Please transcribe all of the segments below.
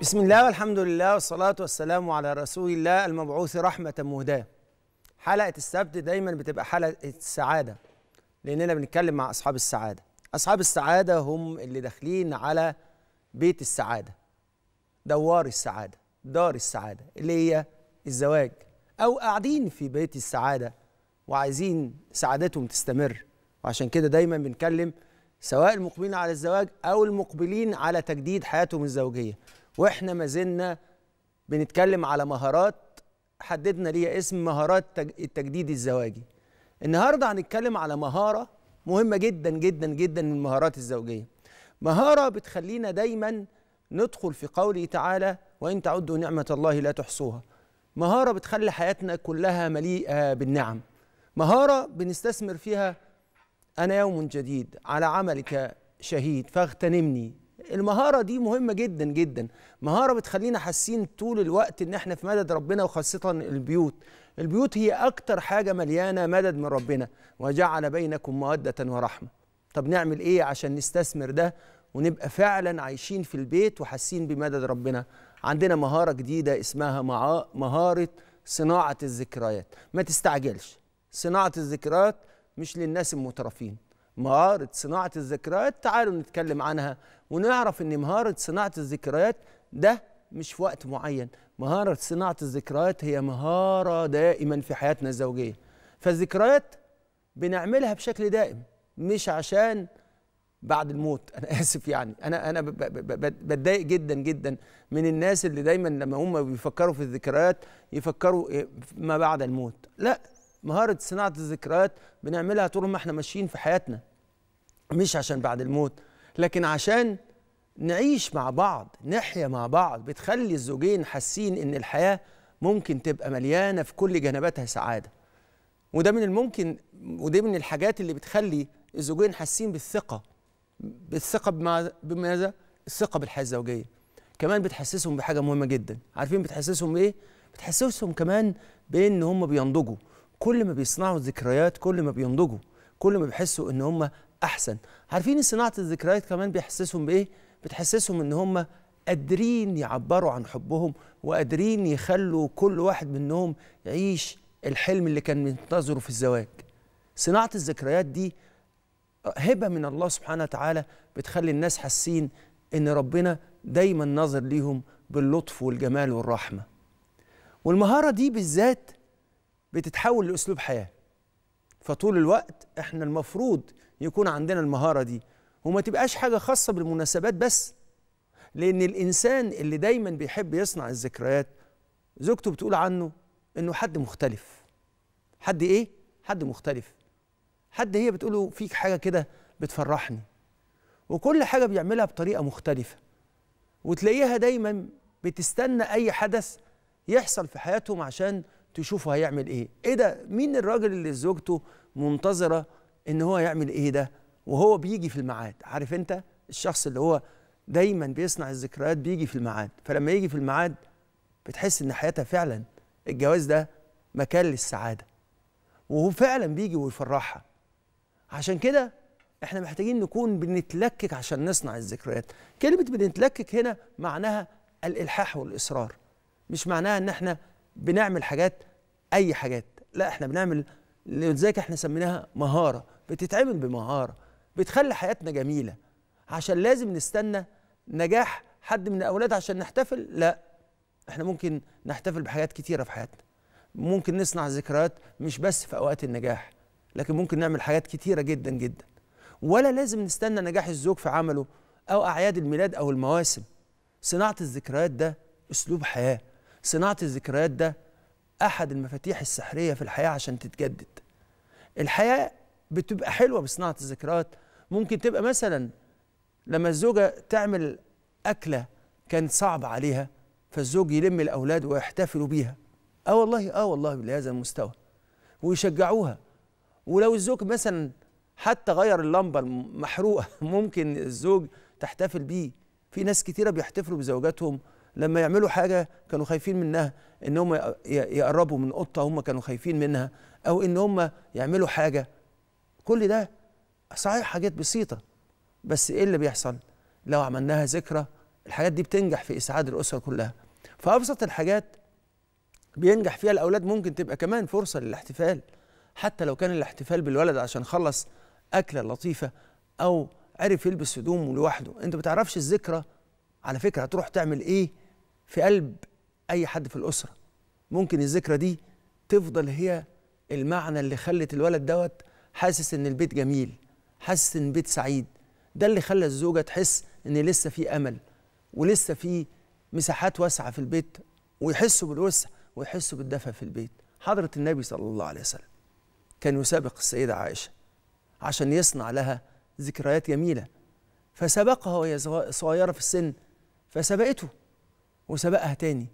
بسم الله والحمد لله والصلاة والسلام على رسول الله المبعوث رحمة مهداة حلقة السبت دايما بتبقى حلقة السعادة لأننا بنتكلم مع أصحاب السعادة أصحاب السعادة هم اللي داخلين على بيت السعادة دوار السعادة دار السعادة اللي هي الزواج أو قاعدين في بيت السعادة وعايزين سعادتهم تستمر وعشان كده دايما بنتكلم سواء المقبلين على الزواج أو المقبلين على تجديد حياتهم الزوجية واحنا ما زلنا بنتكلم على مهارات حددنا ليها اسم مهارات التجديد الزواجي النهارده هنتكلم على مهاره مهمه جدا جدا جدا من المهارات الزوجيه مهاره بتخلينا دايما ندخل في قوله تعالى وان تعدوا نعمه الله لا تحصوها مهاره بتخلي حياتنا كلها مليئه بالنعم مهاره بنستثمر فيها انا يوم جديد على عملك شهيد فاغتنمني المهاره دي مهمه جدا جدا مهاره بتخلينا حاسين طول الوقت ان احنا في مدد ربنا وخاصه البيوت البيوت هي اكتر حاجه مليانه مدد من ربنا وجعل بينكم موده ورحمه طب نعمل ايه عشان نستثمر ده ونبقى فعلا عايشين في البيت وحاسين بمدد ربنا عندنا مهاره جديده اسمها مهاره صناعه الذكريات ما تستعجلش صناعه الذكريات مش للناس المترفين مهارة صناعة الذكريات تعالوا نتكلم عنها ونعرف إن مهارة صناعة الذكريات ده مش في وقت معين مهارة صناعة الذكريات هي مهارة دائما في حياتنا الزوجية فالذكريات بنعملها بشكل دائم مش عشان بعد الموت انا اسف يعني انا انا بتضايق جدا جدا من الناس اللي دايما لما هم بيفكروا في الذكريات يفكروا إيه، ما بعد الموت لا مهارة صناعة الذكريات بنعملها طول ما احنا ماشيين في حياتنا مش عشان بعد الموت لكن عشان نعيش مع بعض نحيا مع بعض بتخلي الزوجين حاسين ان الحياة ممكن تبقى مليانة في كل جنباتها سعادة وده من الممكن وده من الحاجات اللي بتخلي الزوجين حاسين بالثقة بالثقة بماذا؟ الثقة بالحياة الزوجية كمان بتحسسهم بحاجة مهمة جدا عارفين بتحسسهم ايه؟ بتحسسهم كمان بان هم بينضجوا كل ما بيصنعوا ذكريات كل ما بينضجوا كل ما بيحسوا ان هم احسن عارفين صناعه الذكريات كمان بيحسسهم بايه بتحسسهم ان هم قادرين يعبروا عن حبهم وقادرين يخلوا كل واحد منهم يعيش الحلم اللي كان منتظره في الزواج صناعه الذكريات دي هبه من الله سبحانه وتعالى بتخلي الناس حاسين ان ربنا دايما ناظر ليهم باللطف والجمال والرحمه والمهاره دي بالذات بتتحول لاسلوب حياه فطول الوقت احنا المفروض يكون عندنا المهاره دي وما تبقاش حاجه خاصه بالمناسبات بس لان الانسان اللي دايما بيحب يصنع الذكريات زوجته بتقول عنه انه حد مختلف حد ايه حد مختلف حد هي بتقوله فيك حاجه كده بتفرحني وكل حاجه بيعملها بطريقه مختلفه وتلاقيها دايما بتستنى اي حدث يحصل في حياتهم عشان تشوفه هيعمل ايه ايه ده مين الراجل اللي زوجته منتظره ان هو يعمل ايه ده وهو بيجي في الميعاد عارف انت الشخص اللي هو دايما بيصنع الذكريات بيجي في الميعاد فلما يجي في الميعاد بتحس ان حياتها فعلا الجواز ده مكان للسعاده وهو فعلا بيجي ويفرحها عشان كده احنا محتاجين نكون بنتلكك عشان نصنع الذكريات كلمه بنتلكك هنا معناها الالحاح والاصرار مش معناها ان احنا بنعمل حاجات اي حاجات لا احنا بنعمل لذلك احنا سميناها مهاره بتتعمل بمهاره بتخلي حياتنا جميله عشان لازم نستنى نجاح حد من الاولاد عشان نحتفل لا احنا ممكن نحتفل بحاجات كتيره في حياتنا ممكن نصنع ذكريات مش بس في اوقات النجاح لكن ممكن نعمل حاجات كتيره جدا جدا ولا لازم نستنى نجاح الزوج في عمله او اعياد الميلاد او المواسم صناعه الذكريات ده اسلوب حياه صناعة الذكريات ده أحد المفاتيح السحرية في الحياة عشان تتجدد الحياة بتبقى حلوة بصناعة الذكريات ممكن تبقى مثلا لما الزوجة تعمل أكلة كانت صعبة عليها فالزوج يلم الأولاد ويحتفلوا بيها آه والله آه والله لهذا المستوى ويشجعوها ولو الزوج مثلا حتى غير اللمبة المحروقة ممكن الزوج تحتفل بيه في ناس كتيرة بيحتفلوا بزوجاتهم لما يعملوا حاجه كانوا خايفين منها ان هم يقربوا من قطه هم كانوا خايفين منها او ان هم يعملوا حاجه كل ده صحيح حاجات بسيطه بس ايه اللي بيحصل لو عملناها ذكرى الحاجات دي بتنجح في اسعاد الاسره كلها فابسط الحاجات بينجح فيها الاولاد ممكن تبقى كمان فرصه للاحتفال حتى لو كان الاحتفال بالولد عشان خلص اكله لطيفه او عرف يلبس هدومه لوحده انت ما بتعرفش الذكرى على فكره هتروح تعمل ايه في قلب اي حد في الاسره ممكن الذكرى دي تفضل هي المعنى اللي خلت الولد دوت حاسس ان البيت جميل حاسس ان البيت سعيد ده اللي خلى الزوجه تحس ان لسه في امل ولسه في مساحات واسعه في البيت ويحسوا بالوسع ويحسوا بالدفى في البيت حضره النبي صلى الله عليه وسلم كان يسابق السيده عائشه عشان يصنع لها ذكريات جميله فسبقها وهي صغيره في السن فسبقته وسبقها تاني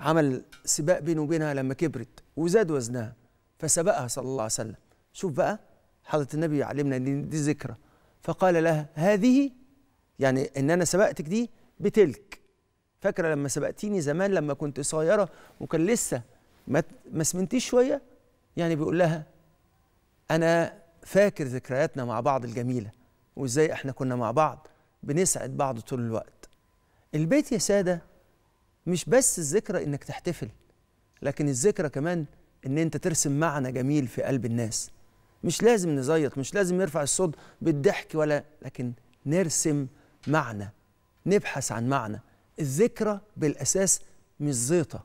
عمل سباق بينه وبينها لما كبرت وزاد وزنها فسبقها صلى الله عليه وسلم شوف بقى حضرة النبي علمنا ان دي ذكرى فقال لها هذه يعني ان انا سبقتك دي بتلك فاكره لما سبقتيني زمان لما كنت صغيره وكان لسه ما ما سمنتيش شويه يعني بيقول لها انا فاكر ذكرياتنا مع بعض الجميله وازاي احنا كنا مع بعض بنسعد بعض طول الوقت البيت يا ساده مش بس الذكرى انك تحتفل لكن الذكرى كمان ان انت ترسم معنى جميل في قلب الناس مش لازم نزيط مش لازم نرفع الصوت بالضحك ولا لكن نرسم معنى نبحث عن معنى الذكرى بالاساس مش زيطه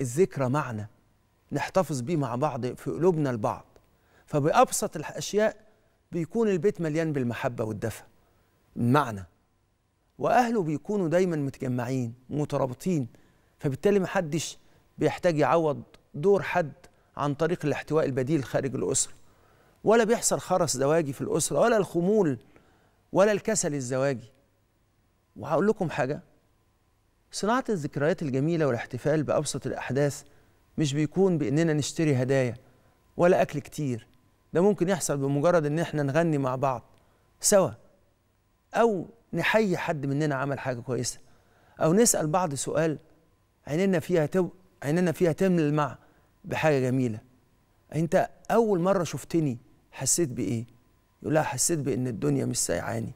الذكرى معنى نحتفظ بيه مع بعض في قلوبنا البعض فبابسط الاشياء بيكون البيت مليان بالمحبه والدفى معنى واهله بيكونوا دايما متجمعين مترابطين فبالتالي محدش بيحتاج يعوض دور حد عن طريق الاحتواء البديل خارج الاسره ولا بيحصل خرس زواجي في الاسره ولا الخمول ولا الكسل الزواجي وهقول لكم حاجه صناعه الذكريات الجميله والاحتفال بابسط الاحداث مش بيكون باننا نشتري هدايا ولا اكل كتير ده ممكن يحصل بمجرد ان احنا نغني مع بعض سوا او نحيي حد مننا عمل حاجه كويسه او نسال بعض سؤال عيننا فيها تو... عيننا فيها تملمع بحاجه جميله انت اول مره شفتني حسيت بايه يقول لها حسيت بان الدنيا مش سايعاني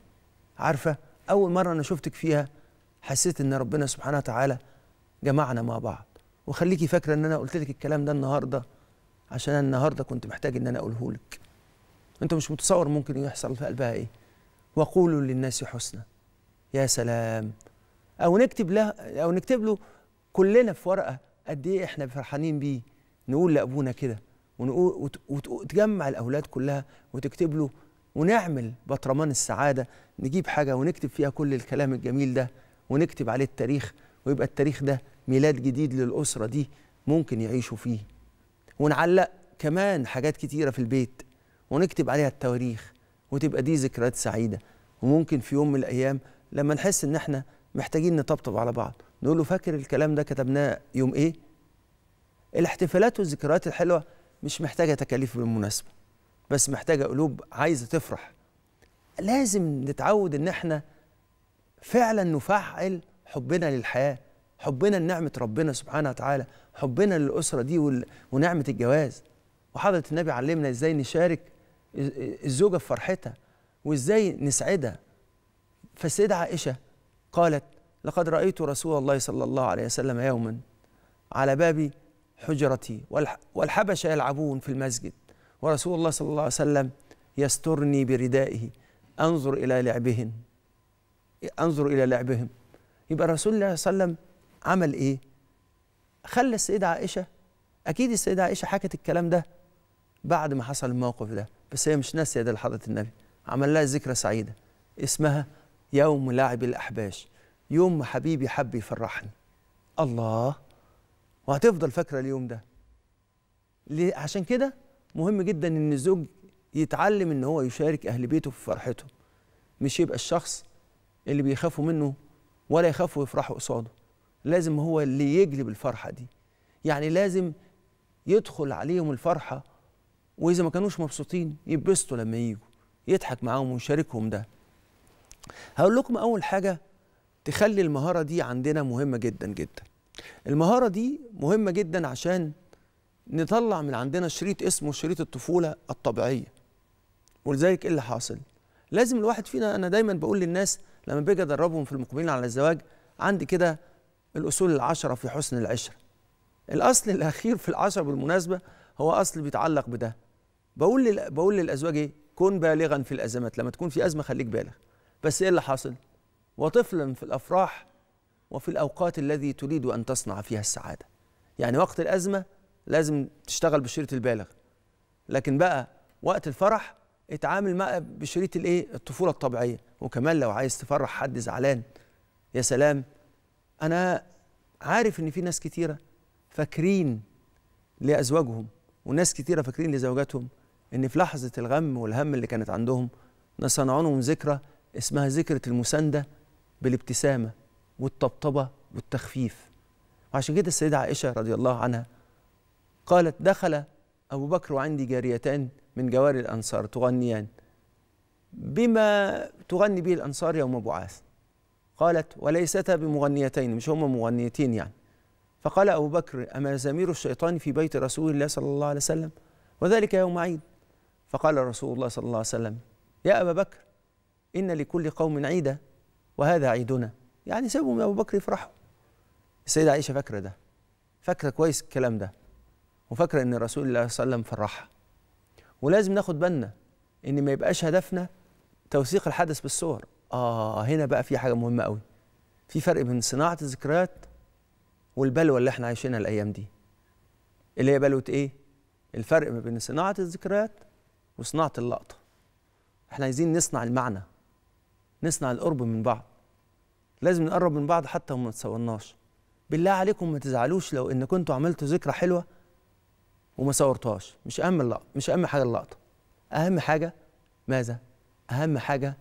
عارفه اول مره انا شفتك فيها حسيت ان ربنا سبحانه وتعالى جمعنا مع بعض وخليكي فاكره ان انا قلت لك الكلام ده النهارده عشان انا النهارده كنت محتاج ان انا اقوله لك انت مش متصور ممكن يحصل في قلبها ايه وقولوا للناس حسنا يا سلام او نكتب له او نكتب له كلنا في ورقه قد ايه احنا فرحانين بيه نقول لابونا كده ونقول وتجمع الاولاد كلها وتكتب له ونعمل بطرمان السعاده نجيب حاجه ونكتب فيها كل الكلام الجميل ده ونكتب عليه التاريخ ويبقى التاريخ ده ميلاد جديد للاسره دي ممكن يعيشوا فيه ونعلق كمان حاجات كتيره في البيت ونكتب عليها التواريخ وتبقى دي ذكريات سعيده وممكن في يوم من الايام لما نحس ان احنا محتاجين نطبطب على بعض نقول له فاكر الكلام ده كتبناه يوم ايه الاحتفالات والذكريات الحلوه مش محتاجه تكاليف بالمناسبه بس محتاجه قلوب عايزه تفرح لازم نتعود ان احنا فعلا نفعل حبنا للحياه حبنا لنعمه ربنا سبحانه وتعالى حبنا للاسره دي ونعمه الجواز وحضره النبي علمنا ازاي نشارك الزوجه في فرحتها وازاي نسعدها فالسيده عائشه قالت لقد رايت رسول الله صلى الله عليه وسلم يوما على باب حجرتي والحبشه يلعبون في المسجد ورسول الله صلى الله عليه وسلم يسترني بردائه انظر الى لعبهم انظر الى لعبهم يبقى رسول الله صلى الله عليه وسلم عمل ايه خلى السيده عائشه اكيد السيده عائشه حكت الكلام ده بعد ما حصل الموقف ده بس هي مش ناسيه ده لحضره النبي عمل لها ذكرى سعيده اسمها يوم لاعب الاحباش يوم حبيبي حب يفرحني الله وهتفضل فاكره اليوم ده ليه عشان كده مهم جدا ان الزوج يتعلم ان هو يشارك اهل بيته في فرحته مش يبقى الشخص اللي بيخافوا منه ولا يخافوا يفرحوا قصاده لازم هو اللي يجلب الفرحه دي يعني لازم يدخل عليهم الفرحه واذا ما كانوش مبسوطين يبسطوا لما يجوا يضحك معاهم ويشاركهم ده هقول لكم اول حاجه تخلي المهاره دي عندنا مهمه جدا جدا المهاره دي مهمه جدا عشان نطلع من عندنا شريط اسمه شريط الطفوله الطبيعيه ولذلك ايه اللي حاصل لازم الواحد فينا انا دايما بقول للناس لما بيجي ادربهم في المقبلين على الزواج عندي كده الاصول العشره في حسن العشره الاصل الاخير في العشره بالمناسبه هو اصل بيتعلق بده بقول لل... بقول للازواج ايه كن بالغا في الازمات لما تكون في ازمه خليك بالغ بس ايه اللي حاصل وطفلا في الافراح وفي الاوقات الذي تريد ان تصنع فيها السعاده يعني وقت الازمه لازم تشتغل بالشريط البالغ لكن بقى وقت الفرح اتعامل بقى بشريط الايه الطفوله الطبيعيه وكمان لو عايز تفرح حد زعلان يا سلام انا عارف ان في ناس كتيره فاكرين لازواجهم وناس كتيرة فاكرين لزوجاتهم إن في لحظة الغم والهم اللي كانت عندهم نصنعونهم ذكرى اسمها ذكرة المساندة بالابتسامة والطبطبة والتخفيف وعشان كده السيدة عائشة رضي الله عنها قالت دخل أبو بكر وعندي جاريتان من جواري الأنصار تغنيان بما تغني به الأنصار يوم بعاث قالت وليستا بمغنيتين مش هما مغنيتين يعني فقال أبو بكر أما زمير الشيطان في بيت رسول الله صلى الله عليه وسلم وذلك يوم عيد فقال رسول الله صلى الله عليه وسلم يا أبا بكر إن لكل قوم عيدا وهذا عيدنا يعني سيبهم يا أبو بكر يفرحوا السيدة عائشة فاكرة ده فاكرة كويس الكلام ده وفاكرة إن رسول الله صلى الله عليه وسلم فرحها ولازم ناخد بالنا إن ما يبقاش هدفنا توثيق الحدث بالصور آه هنا بقى في حاجة مهمة قوي في فرق بين صناعة الذكريات والبلوه اللي احنا عايشينها الايام دي اللي هي بلوه ايه الفرق ما بين صناعه الذكريات وصناعه اللقطه احنا عايزين نصنع المعنى نصنع القرب من بعض لازم نقرب من بعض حتى وما تصورناش بالله عليكم ما تزعلوش لو ان كنتوا عملتوا ذكرى حلوه وما صورتهاش مش اهم اللقطه مش اهم حاجه اللقطه اهم حاجه ماذا اهم حاجه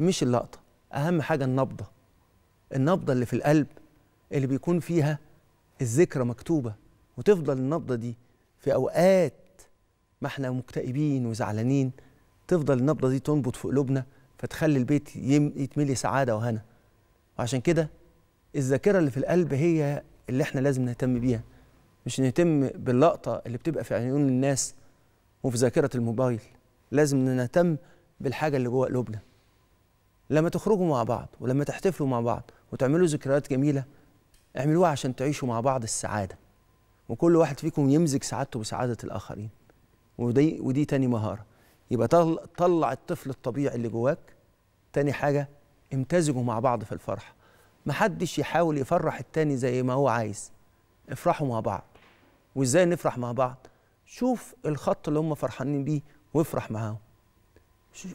مش اللقطه اهم حاجه النبضه النبضه اللي في القلب اللي بيكون فيها الذكرى مكتوبة وتفضل النبضة دي في أوقات ما احنا مكتئبين وزعلانين تفضل النبضة دي تنبض في قلوبنا فتخلي البيت يتملي سعادة وهنا وعشان كده الذاكرة اللي في القلب هي اللي احنا لازم نهتم بيها مش نهتم باللقطة اللي بتبقى في عيون الناس وفي ذاكرة الموبايل لازم نهتم بالحاجة اللي جوه قلوبنا لما تخرجوا مع بعض ولما تحتفلوا مع بعض وتعملوا ذكريات جميلة اعملوها عشان تعيشوا مع بعض السعاده وكل واحد فيكم يمزج سعادته بسعاده الاخرين ودي ودي تاني مهاره يبقى طلع الطفل الطبيعي اللي جواك تاني حاجه امتزجوا مع بعض في الفرح محدش يحاول يفرح التاني زي ما هو عايز افرحوا مع بعض وازاي نفرح مع بعض شوف الخط اللي هم فرحانين بيه وافرح معاهم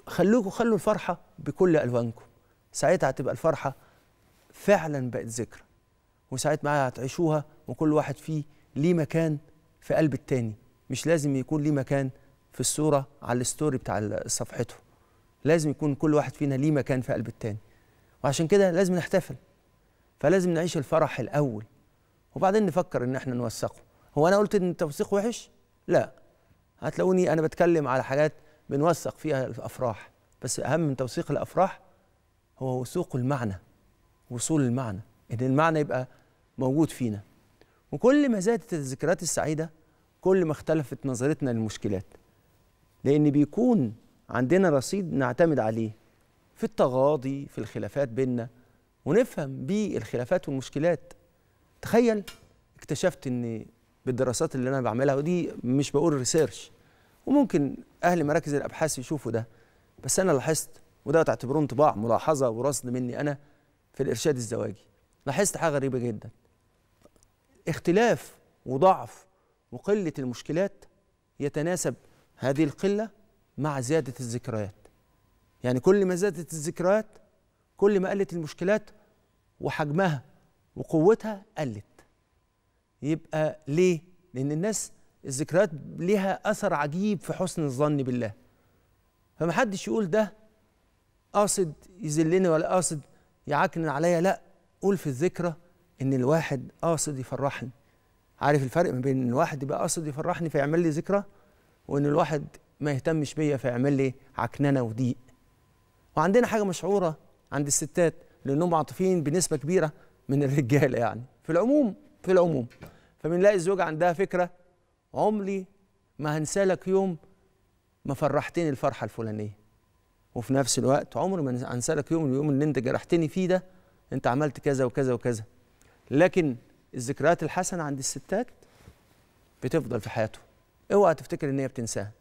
خلوكوا خلوا الفرحه بكل الوانكم ساعتها هتبقى الفرحه فعلا بقت ذكرى وساعات معاها هتعيشوها وكل واحد فيه ليه مكان في قلب التاني مش لازم يكون ليه مكان في الصورة على الستوري بتاع صفحته لازم يكون كل واحد فينا ليه مكان في قلب التاني وعشان كده لازم نحتفل فلازم نعيش الفرح الأول وبعدين نفكر إن إحنا نوثقه هو أنا قلت إن التوثيق وحش؟ لا هتلاقوني أنا بتكلم على حاجات بنوثق فيها الأفراح بس أهم من توثيق الأفراح هو وثوق المعنى وصول المعنى إن المعنى يبقى موجود فينا وكل ما زادت الذكريات السعيدة كل ما اختلفت نظرتنا للمشكلات لأن بيكون عندنا رصيد نعتمد عليه في التغاضي في الخلافات بيننا ونفهم بيه الخلافات والمشكلات تخيل اكتشفت ان بالدراسات اللي انا بعملها ودي مش بقول ريسيرش وممكن اهل مراكز الابحاث يشوفوا ده بس انا لاحظت وده تعتبروه انطباع ملاحظه ورصد مني انا في الارشاد الزواجي لاحظت حاجه غريبه جدا اختلاف وضعف وقلة المشكلات يتناسب هذه القلة مع زيادة الذكريات يعني كل ما زادت الذكريات كل ما قلت المشكلات وحجمها وقوتها قلت يبقى ليه؟ لأن الناس الذكريات لها أثر عجيب في حسن الظن بالله فمحدش يقول ده قاصد يذلني ولا قاصد يعكنن عليا لا قول في الذكرى ان الواحد قاصد يفرحني عارف الفرق ما بين ان الواحد يبقى قاصد يفرحني فيعمل لي ذكرى وان الواحد ما يهتمش بيا فيعمل لي عكننه وضيق وعندنا حاجه مشعوره عند الستات لانهم عاطفيين بنسبه كبيره من الرجاله يعني في العموم في العموم فبنلاقي الزوجه عندها فكره عمري ما هنسالك يوم ما فرحتني الفرحه الفلانيه وفي نفس الوقت عمري ما هنسالك يوم اليوم اللي انت جرحتني فيه ده انت عملت كذا وكذا وكذا لكن الذكريات الحسنه عند الستات بتفضل في حياتهم اوعى تفتكر ان هي بتنساها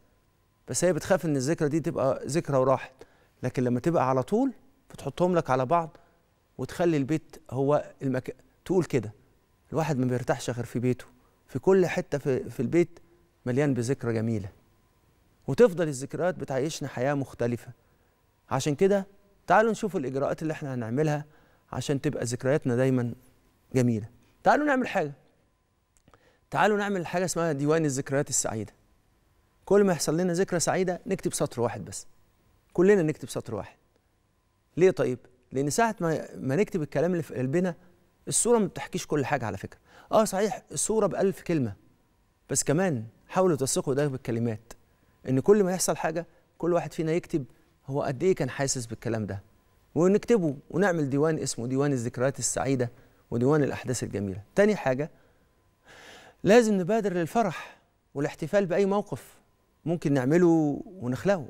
بس هي بتخاف ان الذكرى دي تبقى ذكرى وراحت لكن لما تبقى على طول بتحطهم لك على بعض وتخلي البيت هو المكان تقول كده الواحد ما بيرتاحش غير في بيته في كل حته في, في البيت مليان بذكرى جميله وتفضل الذكريات بتعيشنا حياه مختلفه عشان كده تعالوا نشوف الاجراءات اللي احنا هنعملها عشان تبقى ذكرياتنا دايما جميله تعالوا نعمل حاجه تعالوا نعمل حاجه اسمها ديوان الذكريات السعيده كل ما يحصل لنا ذكرى سعيده نكتب سطر واحد بس كلنا نكتب سطر واحد ليه طيب لان ساعه ما ما نكتب الكلام اللي في قلبنا الصوره ما بتحكيش كل حاجه على فكره اه صحيح الصوره بألف كلمه بس كمان حاولوا تثقوا ده بالكلمات ان كل ما يحصل حاجه كل واحد فينا يكتب هو قد ايه كان حاسس بالكلام ده ونكتبه ونعمل ديوان اسمه ديوان الذكريات السعيده وديوان الأحداث الجميلة تاني حاجة لازم نبادر للفرح والاحتفال بأي موقف ممكن نعمله ونخلقه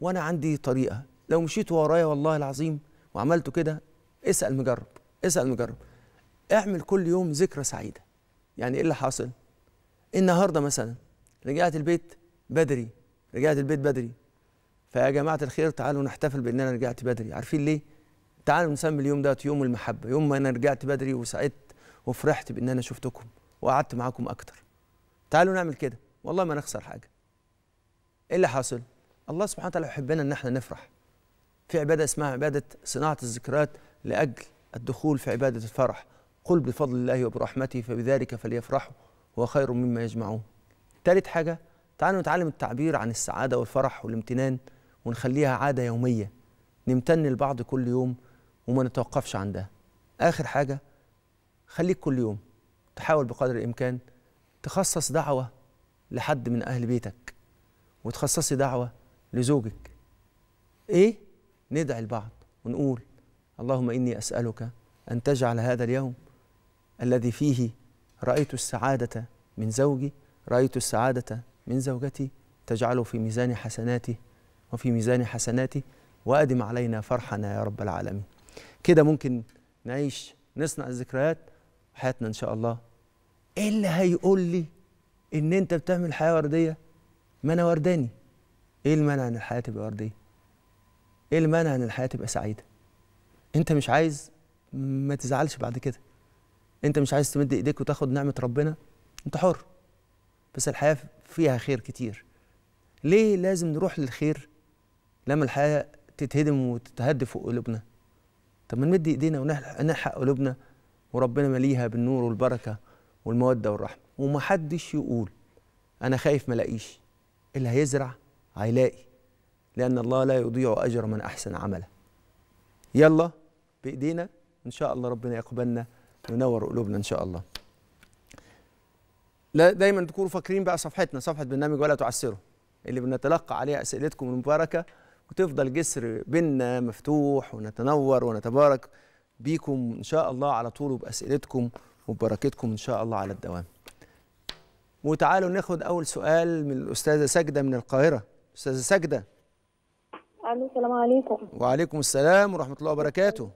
وأنا عندي طريقة لو مشيت ورايا والله العظيم وعملته كده اسأل مجرب اسأل مجرب اعمل كل يوم ذكرى سعيدة يعني ايه اللي حاصل النهاردة مثلا رجعت البيت بدري رجعت البيت بدري فيا جماعة الخير تعالوا نحتفل بأننا رجعت بدري عارفين ليه تعالوا نسمي اليوم ده يوم المحبه يوم ما انا رجعت بدري وسعدت وفرحت بان انا شفتكم وقعدت معاكم اكتر تعالوا نعمل كده والله ما نخسر حاجه ايه اللي حاصل الله سبحانه وتعالى يحبنا ان احنا نفرح في عباده اسمها عباده صناعه الذكريات لاجل الدخول في عباده الفرح قل بفضل الله وبرحمته فبذلك فليفرحوا هو خير مما يجمعون ثالث حاجه تعالوا نتعلم التعبير عن السعاده والفرح والامتنان ونخليها عاده يوميه نمتن لبعض كل يوم وما نتوقفش عندها اخر حاجه خليك كل يوم تحاول بقدر الامكان تخصص دعوه لحد من اهل بيتك وتخصصي دعوه لزوجك ايه ندعي البعض ونقول اللهم اني اسالك ان تجعل هذا اليوم الذي فيه رايت السعاده من زوجي رايت السعاده من زوجتي تجعله في ميزان حسناتي وفي ميزان حسناتي وادم علينا فرحنا يا رب العالمين كده ممكن نعيش نصنع الذكريات وحياتنا ان شاء الله ايه اللي هيقول لي ان انت بتعمل حياه ورديه ما انا ورداني ايه المانع ان الحياه تبقى ورديه ايه المانع ان الحياه تبقى سعيده انت مش عايز ما تزعلش بعد كده انت مش عايز تمد ايديك وتاخد نعمه ربنا انت حر بس الحياه فيها خير كتير ليه لازم نروح للخير لما الحياه تتهدم وتتهدف في قلوبنا طب ما نمد ايدينا ونلحق قلوبنا وربنا مليها بالنور والبركه والموده والرحمه ومحدش يقول انا خايف ما الاقيش اللي هيزرع هيلاقي لان الله لا يضيع اجر من احسن عملا يلا بايدينا ان شاء الله ربنا يقبلنا وينور قلوبنا ان شاء الله لا دايما تكونوا فاكرين بقى صفحتنا صفحه برنامج ولا تعسره اللي بنتلقى عليها اسئلتكم المباركه وتفضل جسر بينا مفتوح ونتنور ونتبارك بيكم إن شاء الله على طول وبأسئلتكم وببركتكم إن شاء الله على الدوام وتعالوا ناخد أول سؤال من الأستاذة سجدة من القاهرة أستاذة سجدة ألو السلام عليكم وعليكم السلام ورحمة الله وبركاته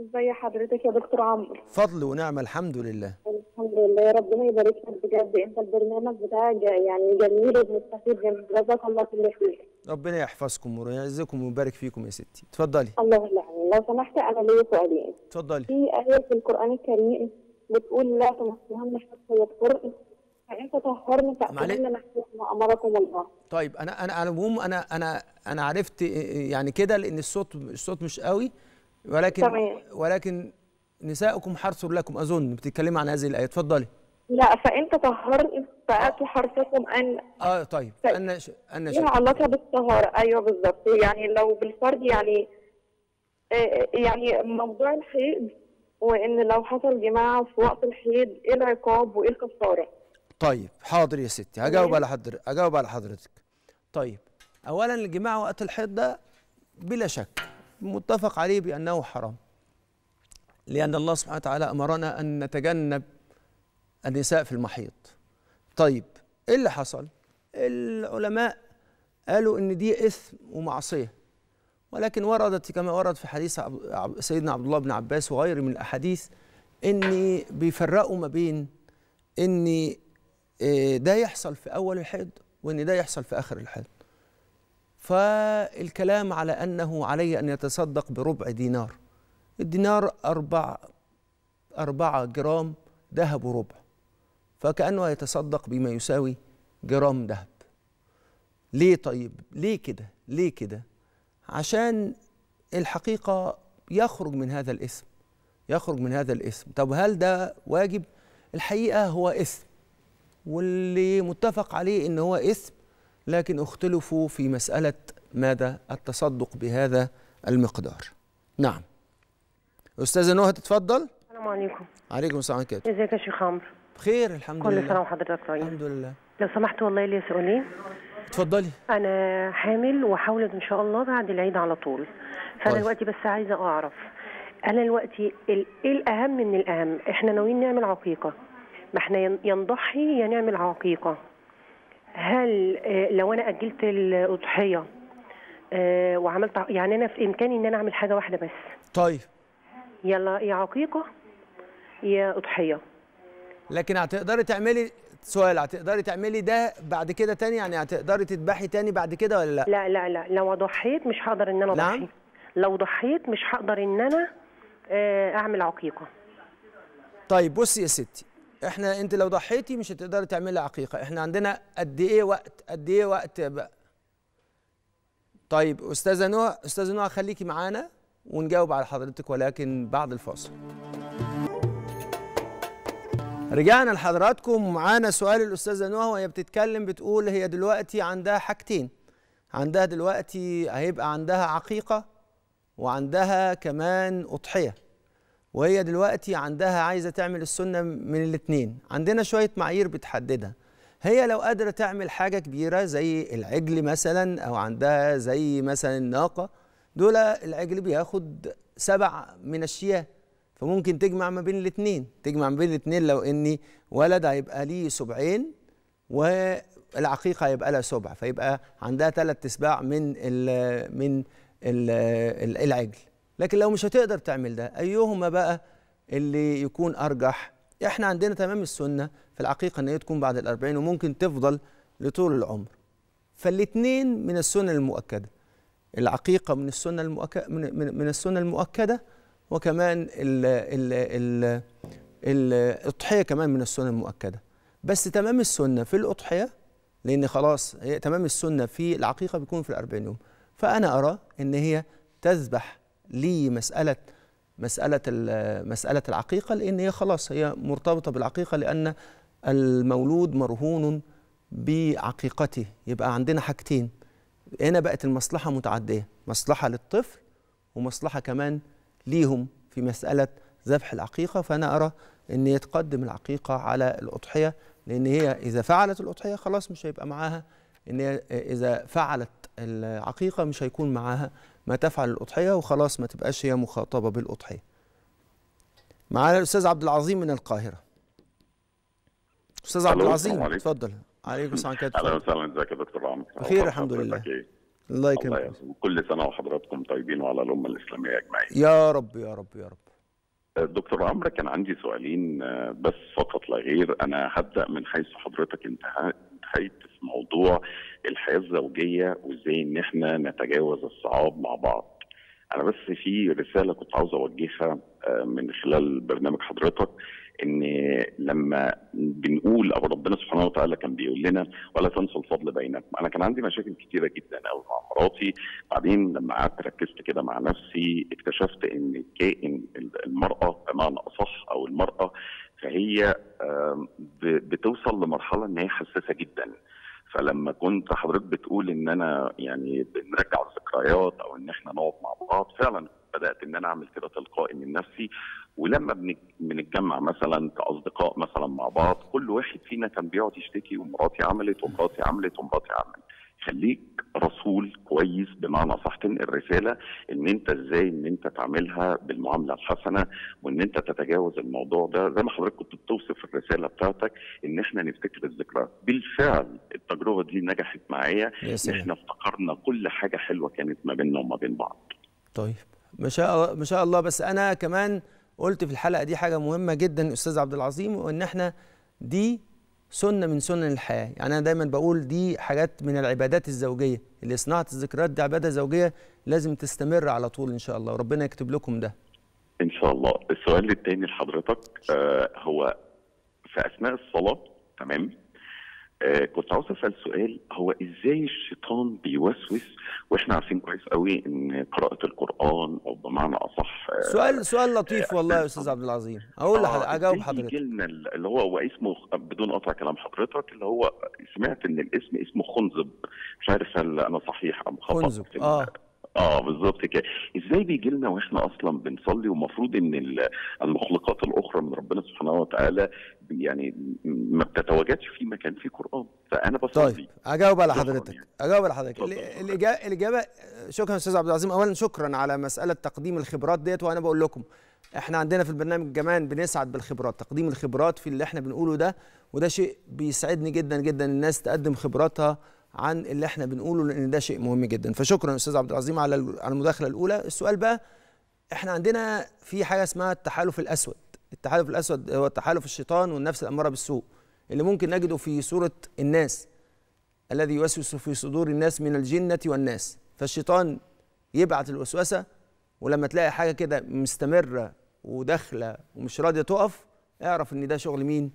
ازي حضرتك يا دكتور عمرو فضل ونعمة الحمد لله الحمد لله ربنا يبارك لك بجد انت البرنامج بتاعك يعني جميل ومستفيد جدا جزاك الله كل خير ربنا يحفظكم ويعزكم ويبارك فيكم يا ستي اتفضلي الله الله لو سمحت انا ليا سؤالين اتفضلي في ايه في القران الكريم بتقول لا تمسهن حتى يطهرن فان تطهرن فاكلن ما امركم الله طيب انا انا على العموم انا انا انا عرفت يعني كده لان الصوت الصوت مش قوي ولكن ولكن نساؤكم حرث لكم اظن بتتكلمي عن هذه الايه اتفضلي لا فإن تطهرن آه. حرفكم أن اه طيب ان طيب. ان ش... الله علاقة بالطهارة أيوه بالظبط يعني لو بالفرد يعني آه، آه، يعني موضوع الحيض وإن لو حصل جماعه في وقت الحيض إيه العقاب وإيه الكفارة طيب حاضر يا ستي هجاوب على حضرتك هجاوب على حضرتك طيب أولا الجماع وقت الحيض ده بلا شك متفق عليه بأنه حرام لأن الله سبحانه وتعالى أمرنا أن نتجنب النساء في المحيض طيب ايه اللي حصل العلماء قالوا ان دي اثم ومعصيه ولكن وردت كما ورد في حديث سيدنا عبد الله بن عباس وغيره من الاحاديث ان بيفرقوا ما بين ان آه، ده يحصل في اول الحيض وان ده يحصل في اخر الحيض فالكلام على انه عليه ان يتصدق بربع دينار الدينار أربع أربعة جرام ذهب وربع فكأنه يتصدق بما يساوي جرام ذهب ليه طيب ليه كده ليه كده عشان الحقيقة يخرج من هذا الاسم يخرج من هذا الاسم طب هل ده واجب الحقيقة هو اسم واللي متفق عليه ان هو اسم لكن اختلفوا في مسألة ماذا التصدق بهذا المقدار نعم أستاذة نوها تتفضل السلام عليكم عليكم السلام عليكم ازيك يا شيخ عمرو بخير الحمد كل لله كل سنه وحضرتك طيب الحمد لله لو سمحت والله لي سؤالين اتفضلي انا حامل وحاولت ان شاء الله بعد العيد على طول فانا دلوقتي بس عايزه اعرف انا دلوقتي ايه الاهم من الاهم احنا ناويين نعمل عقيقه ما احنا ينضحي يا نعمل عقيقه هل آه، لو انا اجلت الاضحيه آه، وعملت يعني انا في امكاني ان انا اعمل حاجه واحده بس طيب يلا يا عقيقه يا اضحيه لكن هتقدري تعملي سؤال هتقدري تعملي ده بعد كده تاني يعني هتقدري تذبحي تاني بعد كده ولا لا؟ لا لا لا لو ضحيت مش هقدر ان انا نعم. اضحي لو ضحيت مش هقدر ان انا آه، اعمل عقيقه طيب بصي يا ستي احنا انت لو ضحيتي مش هتقدري تعملي عقيقه احنا عندنا قد ايه وقت قد ايه وقت بقى طيب استاذه نوى استاذه نوى خليكي معانا ونجاوب على حضرتك ولكن بعد الفاصل رجعنا لحضراتكم ومعانا سؤال الاستاذه نهى وهي بتتكلم بتقول هي دلوقتي عندها حاجتين عندها دلوقتي هيبقى عندها عقيقه وعندها كمان اضحيه وهي دلوقتي عندها عايزه تعمل السنه من الاثنين عندنا شويه معايير بتحددها هي لو قادره تعمل حاجه كبيره زي العجل مثلا او عندها زي مثلا الناقه دول العجل بياخد سبع من الشياه فممكن تجمع ما بين الاثنين تجمع ما بين الاثنين لو اني ولد هيبقى ليه سبعين والعقيقه هيبقى لها سبع فيبقى عندها ثلاث اسباع من الـ من الـ العجل لكن لو مش هتقدر تعمل ده ايهما بقى اللي يكون ارجح احنا عندنا تمام السنه في العقيقه ان هي تكون بعد الأربعين وممكن تفضل لطول العمر فالاثنين من السنه المؤكده العقيقه من السنه المؤكده من, من السنه المؤكده وكمان ال ال ال الأضحية كمان من السنن المؤكدة بس تمام السنة في الأضحية لأن خلاص تمام السنة في العقيقة بيكون في الأربعين يوم فأنا أرى إن هي تذبح لمسألة مسألة مسألة العقيقة لأن هي خلاص هي مرتبطة بالعقيقة لأن المولود مرهون بعقيقته يبقى عندنا حاجتين هنا بقت المصلحة متعدية مصلحة للطفل ومصلحة كمان ليهم في مسألة ذبح العقيقة فأنا أرى أن يتقدم العقيقة على الأضحية لأن هي إذا فعلت الأضحية خلاص مش هيبقى معاها أن هي إذا فعلت العقيقة مش هيكون معاها ما تفعل الأضحية وخلاص ما تبقاش هي مخاطبة بالأضحية معانا الأستاذ عبد العظيم من القاهرة أستاذ عبد العظيم اتفضل عليكم السلام عليكم اهلا وسهلا ازيك يا دكتور عمرو بخير الحمد لله إيه؟ الله يكرمك كل سنه وحضراتكم طيبين وعلى الامه الاسلاميه اجمعين يا رب يا رب يا رب دكتور عمرو كان عندي سؤالين آه، بس فقط لا غير انا هبدا من حيث حضرتك انتهيت في موضوع الحياه الزوجيه وازاي ان احنا نتجاوز الصعاب مع بعض انا بس في رساله كنت عاوز اوجهها آه، من خلال برنامج حضرتك ان لما بنقول او ربنا سبحانه وتعالى كان بيقول لنا ولا تنسوا الفضل بينكم انا كان عندي مشاكل كتيره جدا قوي مع مراتي بعدين لما قعدت ركزت كده مع نفسي اكتشفت ان كائن المراه بمعنى اصح او المراه فهي بتوصل لمرحله ان هي حساسه جدا فلما كنت حضرتك بتقول ان انا يعني بنرجع الذكريات او ان احنا نقعد مع بعض فعلا بدات ان انا اعمل كده تلقائي من نفسي ولما بنتجمع مثلا كاصدقاء مثلا مع بعض كل واحد فينا كان بيقعد يشتكي ومراتي عملت ومراتي عملت ومراتي عملت خليك رسول كويس بمعنى صح تنقل ان انت ازاي ان انت تعملها بالمعامله الحسنه وان انت تتجاوز الموضوع ده زي ما حضرتك كنت بتوصف الرساله بتاعتك ان احنا نفتكر الذكريات بالفعل التجربه دي نجحت معايا احنا افتكرنا كل حاجه حلوه كانت ما بيننا وما بين بعض طيب ما شاء ما شاء الله بس انا كمان قلت في الحلقه دي حاجه مهمه جدا استاذ عبد العظيم وان احنا دي سنه من سنن الحياه يعني انا دايما بقول دي حاجات من العبادات الزوجيه اللي صناعه الذكريات دي عباده زوجيه لازم تستمر على طول ان شاء الله وربنا يكتب لكم ده ان شاء الله السؤال الثاني لحضرتك آه هو في اثناء الصلاه تمام آه، كنت عاوز اسال سؤال هو ازاي الشيطان بيوسوس واحنا عارفين كويس قوي ان قراءه القران او بمعنى اصح آه سؤال سؤال لطيف آه والله يا آه، استاذ عبد العظيم اقول لحضرتك اجاوب آه، حضرتك لنا اللي هو هو اسمه بدون قطع كلام حضرتك اللي هو سمعت ان الاسم اسمه خنزب مش عارف هل انا صحيح ام خطا خنزب اه اه بالظبط كده ازاي بيجي لنا واحنا اصلا بنصلي ومفروض ان المخلوقات الاخرى من ربنا سبحانه وتعالى يعني ما بتتواجدش في مكان فيه قران فانا بصلي طيب اجاوب على حضرتك يعني. اجاوب على حضرتك الإجابة, الاجابه شكرا استاذ عبد العظيم اولا شكرا على مساله تقديم الخبرات ديت وانا بقول لكم احنا عندنا في البرنامج كمان بنسعد بالخبرات تقديم الخبرات في اللي احنا بنقوله ده وده شيء بيسعدني جدا جدا الناس تقدم خبراتها عن اللي احنا بنقوله لان ده شيء مهم جدا فشكرا استاذ عبد العظيم على المداخله الاولى السؤال بقى احنا عندنا في حاجه اسمها التحالف الاسود التحالف الاسود هو تحالف الشيطان والنفس الاماره بالسوء اللي ممكن نجده في سوره الناس الذي يوسوس في صدور الناس من الجنه والناس فالشيطان يبعت الوسوسه ولما تلاقي حاجه كده مستمره وداخله ومش راضيه تقف اعرف ان ده شغل مين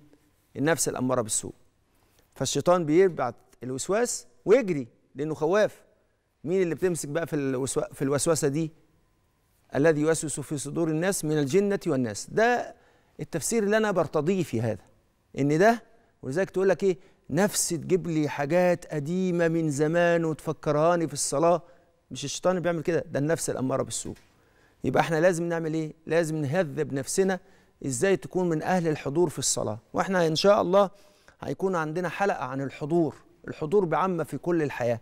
النفس الاماره بالسوء فالشيطان بيبعت الوسواس ويجري لانه خواف مين اللي بتمسك بقى في الوسو... في الوسوسه دي الذي يوسوس في صدور الناس من الجنه والناس ده التفسير اللي انا برتضيه في هذا ان ده ولذلك تقول لك ايه نفس تجيب لي حاجات قديمه من زمان وتفكرهاني في الصلاه مش الشيطان بيعمل كده ده النفس الاماره بالسوء يبقى احنا لازم نعمل ايه لازم نهذب نفسنا ازاي تكون من اهل الحضور في الصلاه واحنا ان شاء الله هيكون عندنا حلقه عن الحضور الحضور بعامه في كل الحياه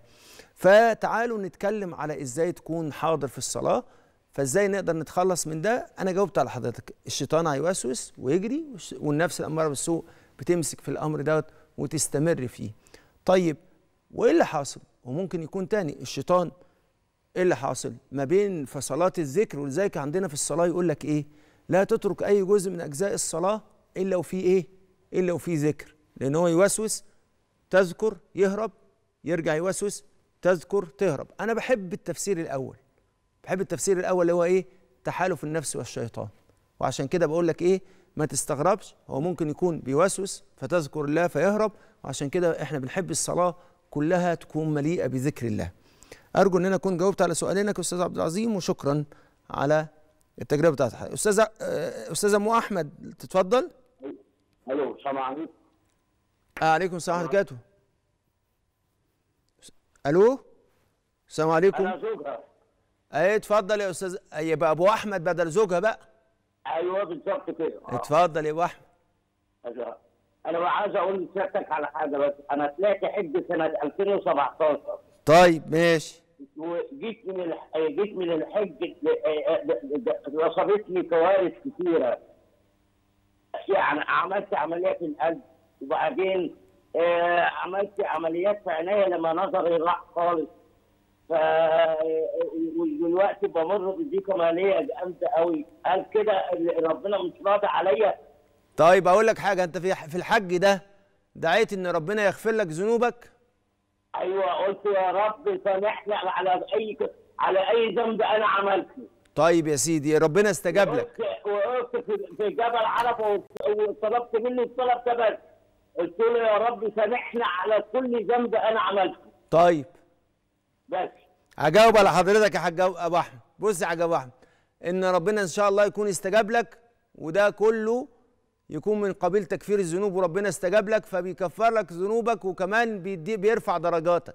فتعالوا نتكلم على ازاي تكون حاضر في الصلاه فازاي نقدر نتخلص من ده انا جاوبت على حضرتك الشيطان هيوسوس ويجري والنفس الاماره بالسوء بتمسك في الامر دوت وتستمر فيه طيب وايه اللي حاصل وممكن يكون تاني الشيطان ايه اللي حاصل ما بين فصلات الذكر ولذلك عندنا في الصلاه يقول لك ايه لا تترك اي جزء من اجزاء الصلاه الا وفي ايه الا وفي ذكر لان هو يوسوس تذكر يهرب يرجع يوسوس تذكر تهرب انا بحب التفسير الاول بحب التفسير الاول اللي هو ايه تحالف النفس والشيطان وعشان كده بقول لك ايه ما تستغربش هو ممكن يكون بيوسوس فتذكر الله فيهرب وعشان كده احنا بنحب الصلاه كلها تكون مليئه بذكر الله ارجو ان انا اكون جاوبت على سؤالينك استاذ عبد العظيم وشكرا على التجربه بتاعتك استاذ آه، استاذ ام احمد تتفضل الو السلام عليكم آه، عليكم السلام ورحمه الله وبركاته الو السلام عليكم انا زوجها ايه اتفضل يا استاذ ايه، يبقى ابو احمد بدل زوجها بقى ايوه بالظبط كده آه. اتفضل يا ابو احمد أيوة. انا عايز اقول لسيادتك على حاجه بس انا طلعت حج سنه 2017 طيب ماشي وجيت من الح... إيه، جيت من الحج إيه، وصابتني كوارث كثيره يعني عملت عمليات القلب وبعدين عملت عمليات في عينيا لما نظري راح خالص ودلوقتي بمر بدي كماليه جامده قوي قال كده ربنا مش راضي عليا طيب اقول لك حاجه انت في في الحج ده دعيت ان ربنا يغفر لك ذنوبك ايوه قلت يا رب سامحنا على اي على اي ذنب انا عملته طيب يا سيدي ربنا استجاب لك وقفت في جبل عرفه وطلبت منه الطلب ده بس قلت له يا رب سامحنا على كل ذنب انا عملته طيب بس هجاوب على حضرتك يا حاج ابو احمد بص يا حاج ابو احمد ان ربنا ان شاء الله يكون استجاب لك وده كله يكون من قبيل تكفير الذنوب وربنا استجاب لك فبيكفر لك ذنوبك وكمان بيدي بيرفع درجاتك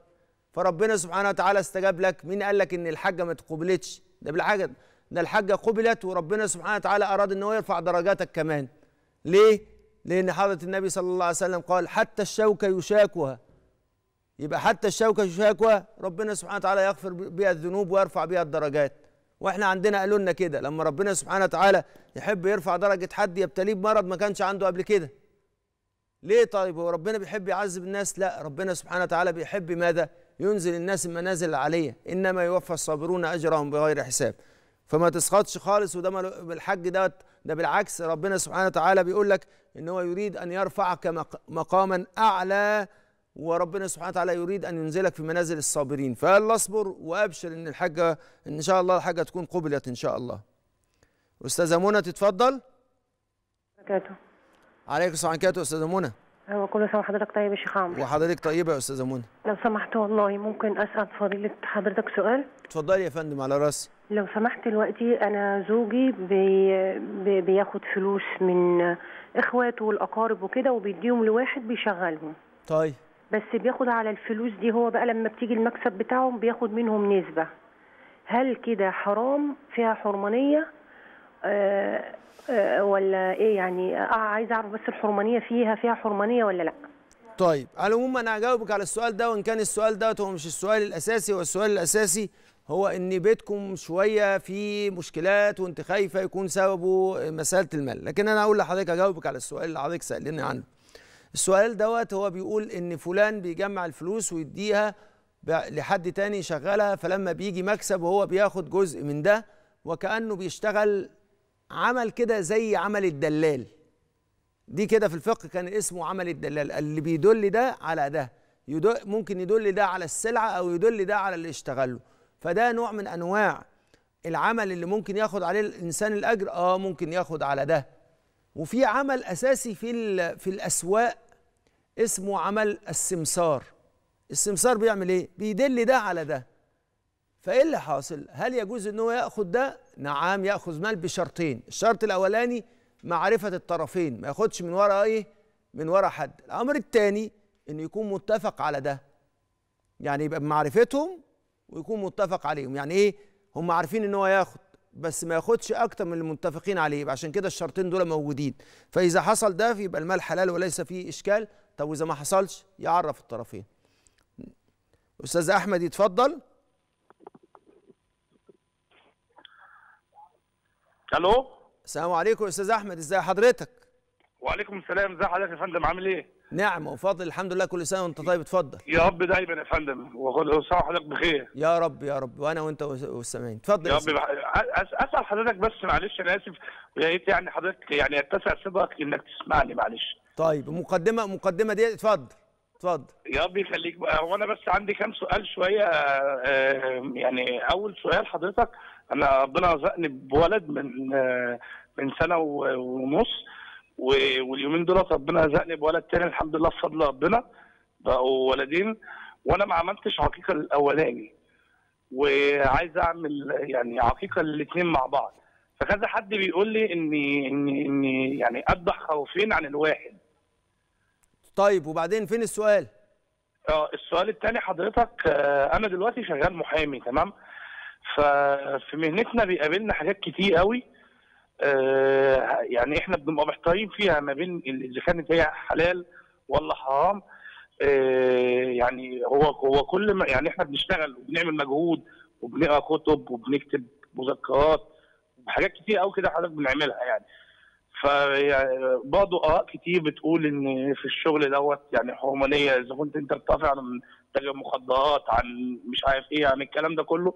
فربنا سبحانه وتعالى استجاب لك مين قال لك ان الحاجه ما تقبلتش ده بالحاجه ده الحاجه قبلت وربنا سبحانه وتعالى اراد ان هو يرفع درجاتك كمان ليه لان حضره النبي صلى الله عليه وسلم قال حتى الشوكه يشاكها يبقى حتى الشوكة شكوى ربنا سبحانه وتعالى يغفر بها الذنوب ويرفع بها الدرجات واحنا عندنا قالوا لنا كده لما ربنا سبحانه وتعالى يحب يرفع درجة حد يبتليه بمرض ما كانش عنده قبل كده ليه طيب هو ربنا بيحب يعذب الناس لا ربنا سبحانه وتعالى بيحب ماذا ينزل الناس المنازل العالية إنما يوفى الصابرون أجرهم بغير حساب فما تسقطش خالص وده بالحج دوت ده بالعكس ربنا سبحانه وتعالى بيقول لك ان هو يريد ان يرفعك مقاما اعلى وربنا سبحانه وتعالى يريد ان ينزلك في منازل الصابرين فقال اصبر وابشر ان الحاجه ان شاء الله الحاجه تكون قبلت ان شاء الله استاذه منى تتفضل كاتو. عليكم السلام عليكم استاذه منى هو أيوة، كل سنه وحضرتك طيب يا شيخ عمرو وحضرتك طيبه يا استاذه منى لو سمحت والله ممكن اسال فضيله حضرتك سؤال اتفضلي يا فندم على راسي لو سمحت دلوقتي انا زوجي بي... بي... بياخد فلوس من اخواته والاقارب وكده وبيديهم لواحد بيشغلهم طيب بس بياخد على الفلوس دي هو بقى لما بتيجي المكسب بتاعهم بياخد منهم نسبة هل كده حرام فيها حرمانية آه،, آه ولا ايه يعني آه عايز اعرف بس الحرمانية فيها فيها حرمانية ولا لا طيب على العموم انا هجاوبك على السؤال ده وان كان السؤال ده هو مش السؤال الاساسي هو السؤال الاساسي هو ان بيتكم شويه في مشكلات وانت خايفه يكون سببه مساله المال لكن انا اقول لحضرتك اجاوبك على السؤال اللي حضرتك سالني عنه السؤال دوت هو بيقول ان فلان بيجمع الفلوس ويديها لحد تاني يشغلها فلما بيجي مكسب وهو بياخد جزء من ده وكانه بيشتغل عمل كده زي عمل الدلال دي كده في الفقه كان اسمه عمل الدلال اللي بيدل ده على ده يدل ممكن يدل ده على السلعه او يدل ده على اللي اشتغله فده نوع من انواع العمل اللي ممكن ياخد عليه الانسان الاجر اه ممكن ياخد على ده وفي عمل اساسي في في الاسواق اسمه عمل السمسار السمسار بيعمل ايه بيدل ده على ده فايه اللي حاصل هل يجوز ان هو ياخذ ده نعم ياخذ مال بشرطين الشرط الاولاني معرفه الطرفين ما ياخدش من ورا ايه من ورا حد الامر الثاني انه يكون متفق على ده يعني يبقى بمعرفتهم ويكون متفق عليهم يعني ايه هم عارفين ان هو ياخد بس ما ياخدش اكتر من المتفقين عليه يبقى عشان كده الشرطين دول موجودين فاذا حصل ده يبقى المال حلال وليس فيه اشكال طب واذا ما حصلش يعرف الطرفين استاذ احمد يتفضل الو السلام عليكم استاذ احمد ازاي حضرتك وعليكم السلام ازاي حضرتك يا فندم عامل ايه نعم وفضل الحمد لله كل سنه وانت طيب اتفضل يا رب دايما يا فندم وكل سنه وحضرتك بخير يا رب يا رب وانا وانت والسامعين اتفضل يا رب اسال حضرتك بس معلش انا اسف يا ريت يعني حضرتك يعني يتسع صدرك انك تسمعني معلش طيب مقدمه مقدمه دي اتفضل اتفضل يا رب يخليك هو انا بس عندي كام سؤال شويه آه، يعني اول سؤال حضرتك انا ربنا رزقني بولد من آه، من سنه ونص واليومين دول ربنا رزقني بولد تاني الحمد لله بفضل ربنا بقوا ولدين وانا ما عملتش عقيقه الاولاني وعايز اعمل يعني عقيقه الاثنين مع بعض فكذا حد بيقول لي اني اني اني يعني اذبح خوفين عن الواحد طيب وبعدين فين السؤال؟ اه السؤال الثاني حضرتك آه، انا دلوقتي شغال محامي تمام؟ ففي مهنتنا بيقابلنا حاجات كتير قوي آه، يعني احنا بنبقى محتارين فيها ما بين اذا كانت هي حلال ولا حرام آه، يعني هو هو كل ما يعني احنا بنشتغل وبنعمل مجهود وبنقرا كتب وبنكتب مذكرات وحاجات كتير قوي كده حضرتك بنعملها يعني فبرضه يعني اراء كتير بتقول ان في الشغل دوت يعني حرمانيه اذا كنت انت بترفع عن تاجر مخدرات عن مش عارف ايه عن الكلام ده كله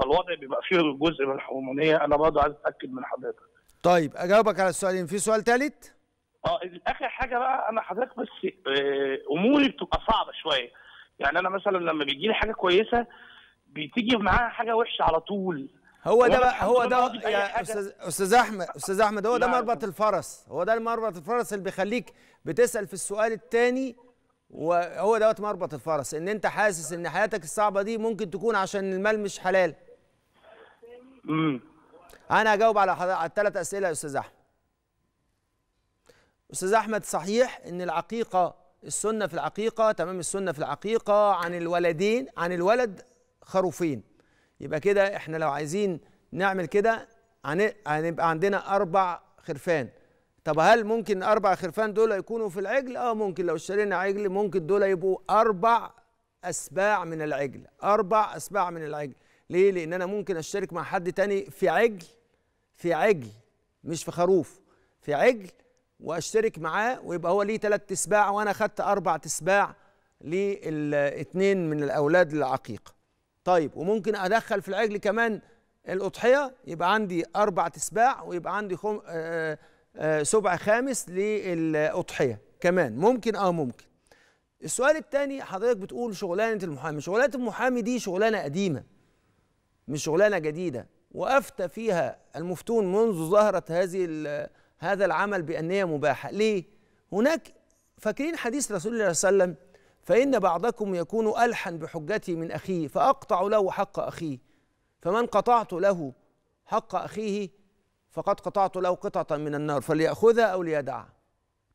فالوضع بيبقى فيه جزء من الحرمانيه انا برضه عايز اتاكد من حضرتك طيب اجاوبك على السؤالين في سؤال ثالث اه اخر حاجه بقى انا حضرتك بس آه، اموري بتبقى صعبه شويه يعني انا مثلا لما بيجي لي حاجه كويسه بتيجي معاها حاجه وحشه على طول هو ده بقى هو ده يا استاذ استاذ احمد استاذ احمد هو ده مربط الفرس هو ده مربط الفرس اللي بيخليك بتسال في السؤال الثاني وهو دوت مربط الفرس ان انت حاسس ان حياتك الصعبه دي ممكن تكون عشان المال مش حلال امم انا هجاوب على على الثلاث اسئله يا استاذ احمد استاذ احمد صحيح ان العقيقه السنه في العقيقه تمام السنه في العقيقه عن الولدين عن الولد خروفين يبقى كده احنا لو عايزين نعمل كده هنبقى عندنا اربع خرفان طب هل ممكن اربع خرفان دول يكونوا في العجل اه ممكن لو اشترينا عجل ممكن دول يبقوا اربع اسباع من العجل اربع اسباع من العجل ليه لان انا ممكن اشترك مع حد تاني في عجل في عجل مش في خروف في عجل واشترك معاه ويبقى هو ليه ثلاث اسباع وانا خدت اربع اسباع للاثنين من الاولاد للعقيقه طيب وممكن ادخل في العجل كمان الاضحيه يبقى عندي اربع اسباع ويبقى عندي خم... آآ آه، آآ آه، سبع خامس للاضحيه كمان ممكن اه ممكن السؤال الثاني حضرتك بتقول شغلانه المحامي شغلانه المحامي دي شغلانه قديمه مش شغلانه جديده وافتى فيها المفتون منذ ظهرت هذه هذا العمل بأنها مباحة ليه؟ هناك فاكرين حديث رسول الله صلى الله عليه وسلم فإن بعضكم يكون ألحن بحجتي من أخيه فأقطع له حق أخيه فمن قطعت له حق أخيه فقد قطعت له قطعة من النار فليأخذها أو ليدعها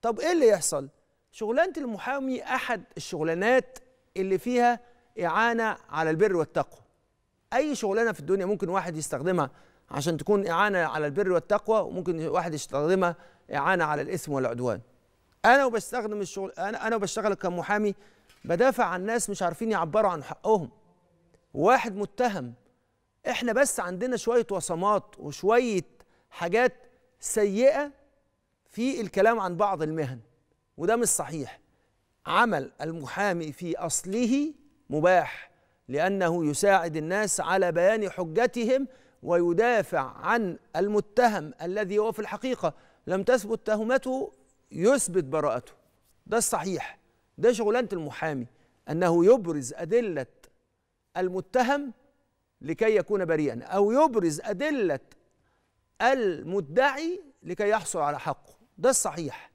طب إيه اللي يحصل؟ شغلانة المحامي أحد الشغلانات اللي فيها إعانة على البر والتقوى اي شغلانه في الدنيا ممكن واحد يستخدمها عشان تكون اعانه على البر والتقوى وممكن واحد يستخدمها اعانه على الاثم والعدوان انا وبستخدم الشغل انا انا وبشتغل كمحامي بدافع عن ناس مش عارفين يعبروا عن حقهم واحد متهم احنا بس عندنا شويه وصمات وشويه حاجات سيئه في الكلام عن بعض المهن وده مش صحيح عمل المحامي في اصله مباح لأنه يساعد الناس على بيان حجتهم ويدافع عن المتهم الذي هو في الحقيقة لم تثبت تهمته يثبت براءته ده الصحيح ده شغلانة المحامي أنه يبرز أدلة المتهم لكي يكون بريئا أو يبرز أدلة المدعي لكي يحصل على حقه ده الصحيح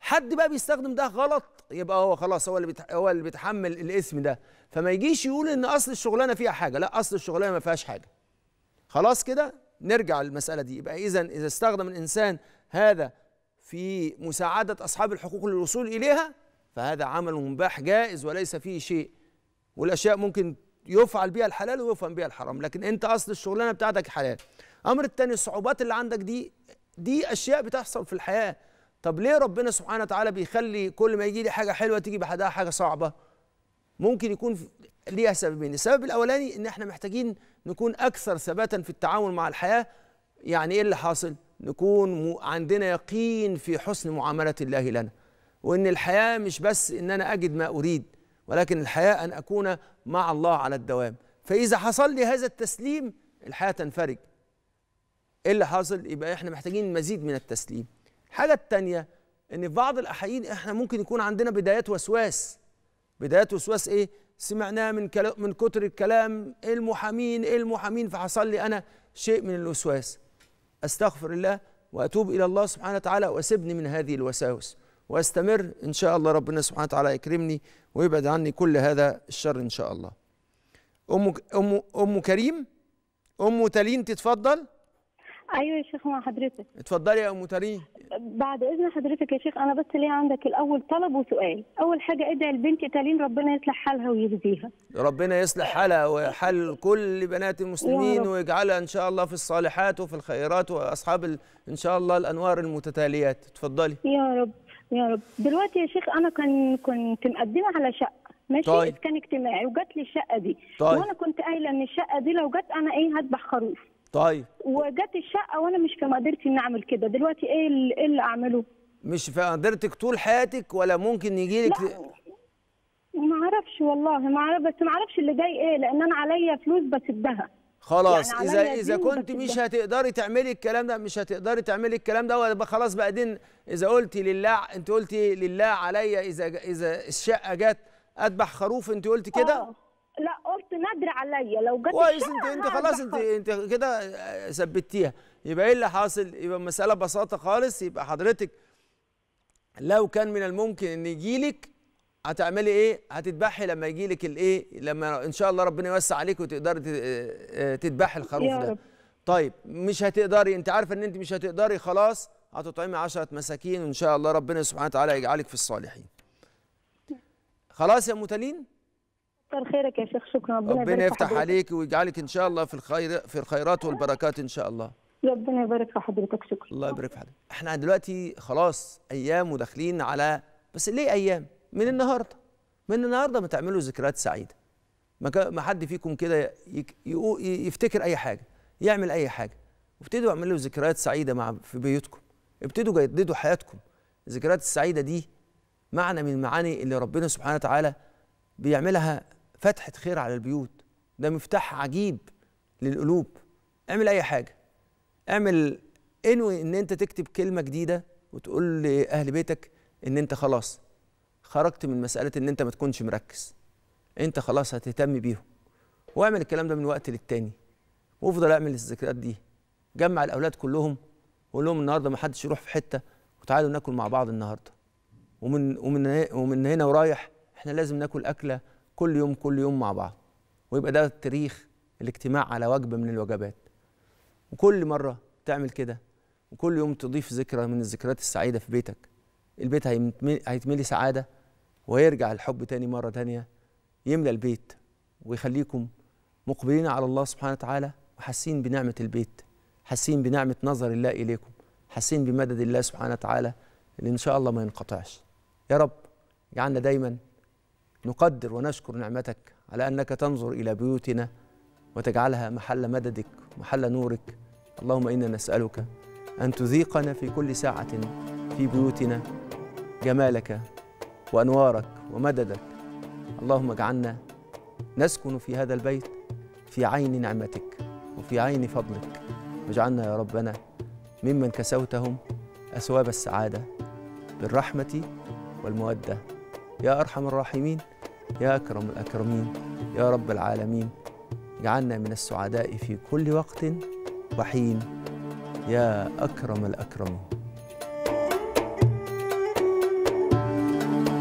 حد بقى بيستخدم ده غلط يبقى هو خلاص هو اللي هو اللي بيتحمل الاسم ده فما يجيش يقول ان اصل الشغلانه فيها حاجه لا اصل الشغلانه ما فيهاش حاجه خلاص كده نرجع للمساله دي يبقى اذا اذا استخدم الانسان هذا في مساعده اصحاب الحقوق للوصول اليها فهذا عمل مباح جائز وليس فيه شيء والاشياء ممكن يفعل بها الحلال ويفهم بها الحرام لكن انت اصل الشغلانه بتاعتك حلال امر الثاني الصعوبات اللي عندك دي دي اشياء بتحصل في الحياه طب ليه ربنا سبحانه وتعالى بيخلي كل ما يجي لي حاجه حلوه تيجي بعدها حاجه صعبه ممكن يكون ليها سببين السبب الاولاني ان احنا محتاجين نكون اكثر ثباتا في التعامل مع الحياه يعني ايه اللي حاصل نكون عندنا يقين في حسن معامله الله لنا وان الحياه مش بس ان انا اجد ما اريد ولكن الحياه ان اكون مع الله على الدوام فاذا حصل لي هذا التسليم الحياه تنفرج ايه اللي حاصل يبقى احنا محتاجين مزيد من التسليم الحاجه التانية ان في بعض الاحيان احنا ممكن يكون عندنا بدايات وسواس بدايات وسواس ايه سمعناه من كلا من كتر الكلام إيه المحامين إيه المحامين فحصل لي انا شيء من الوسواس استغفر الله واتوب الى الله سبحانه وتعالى واسيبني من هذه الوساوس واستمر ان شاء الله ربنا سبحانه وتعالى يكرمني ويبعد عني كل هذا الشر ان شاء الله ام ام ام كريم ام تالين تتفضل ايوه يا شيخ مع حضرتك اتفضلي يا ام ترين بعد اذن حضرتك يا شيخ انا بس ليه عندك الاول طلب وسؤال اول حاجه ادعي لبنتي تالين ربنا يصلح حالها ويجزيها ربنا يصلح حالها وحال كل بنات المسلمين ويجعلها ان شاء الله في الصالحات وفي الخيرات واصحاب ان شاء الله الانوار المتتاليات اتفضلي يا رب يا رب دلوقتي يا شيخ انا كان كنت مقدمه على شقه ماشي طيب. اسكان اجتماعي وجات لي الشقه دي طيب. وانا كنت قايله ان الشقه دي لو جت انا ايه هذبح خروف طيب وجت الشقه وانا مش في مقدرتي ان اعمل كده دلوقتي إيه, ايه اللي اعمله مش في قدرتك طول حياتك ولا ممكن يجي لك ما اعرفش والله ما اعرف بس ما اعرفش اللي جاي ايه لان انا عليا فلوس بسدها خلاص يعني اذا اذا كنت مش هتقدري تعملي الكلام ده مش هتقدري تعملي الكلام ده خلاص بعدين اذا قلتي لله انت قلتي لله عليا اذا اذا الشقه جت اذبح خروف انت قلتي كده آه. لا نادره عليا لو جت كويس انت انت خلاص انت انت كده آه، ثبتيها يبقى ايه اللي حاصل يبقى المساله بساطه خالص يبقى حضرتك لو كان من الممكن ان يجي لك هتعملي ايه هتذبحي لما يجي لك الايه لما ان شاء الله ربنا يوسع عليك وتقدري تذبحي آه، آه، الخروف ده طيب مش هتقدري انت عارفه ان انت مش هتقدري خلاص هتطعمي 10 مساكين وان شاء الله ربنا سبحانه وتعالى يجعلك في الصالحين خلاص يا متلين؟ كتر خيرك يا شيخ شكرا ربنا, ربنا يفتح عليك ويجعلك ان شاء الله في الخير في الخيرات والبركات ان شاء الله ربنا يبارك في حضرتك شكرا الله يبارك في حضرتك احنا دلوقتي خلاص ايام وداخلين على بس ليه ايام من النهارده من النهارده ما تعملوا ذكريات سعيده ما حد فيكم كده يفتكر اي حاجه يعمل اي حاجه وابتدوا اعملوا ذكريات سعيده مع في بيوتكم ابتدوا جددوا حياتكم الذكريات السعيده دي معنى من المعاني اللي ربنا سبحانه وتعالى بيعملها فتحة خير على البيوت ده مفتاح عجيب للقلوب اعمل أي حاجة اعمل انوي إن أنت تكتب كلمة جديدة وتقول لأهل بيتك إن أنت خلاص خرجت من مسألة إن أنت ما تكونش مركز أنت خلاص هتهتم بيهم واعمل الكلام ده من وقت للتاني وافضل اعمل الذكريات دي جمع الاولاد كلهم وقول لهم النهارده ما حدش يروح في حته وتعالوا ناكل مع بعض النهارده ومن ومن ومن هنا ورايح احنا لازم ناكل اكله كل يوم كل يوم مع بعض ويبقى ده تاريخ الاجتماع على وجبه من الوجبات وكل مره تعمل كده وكل يوم تضيف ذكرى من الذكريات السعيده في بيتك البيت هيتملي سعاده ويرجع الحب تاني مره تانيه يملى البيت ويخليكم مقبلين على الله سبحانه وتعالى وحاسين بنعمه البيت حاسين بنعمه نظر الله اليكم حاسين بمدد الله سبحانه وتعالى اللي ان شاء الله ما ينقطعش يا رب اجعلنا دايما نقدر ونشكر نعمتك على انك تنظر الى بيوتنا وتجعلها محل مددك محل نورك اللهم انا نسالك ان تذيقنا في كل ساعه في بيوتنا جمالك وانوارك ومددك اللهم اجعلنا نسكن في هذا البيت في عين نعمتك وفي عين فضلك واجعلنا يا ربنا ممن كسوتهم اثواب السعاده بالرحمه والموده يا أرحم الراحمين يا أكرم الأكرمين يا رب العالمين اجعلنا من السعداء في كل وقت وحين يا أكرم الأكرمين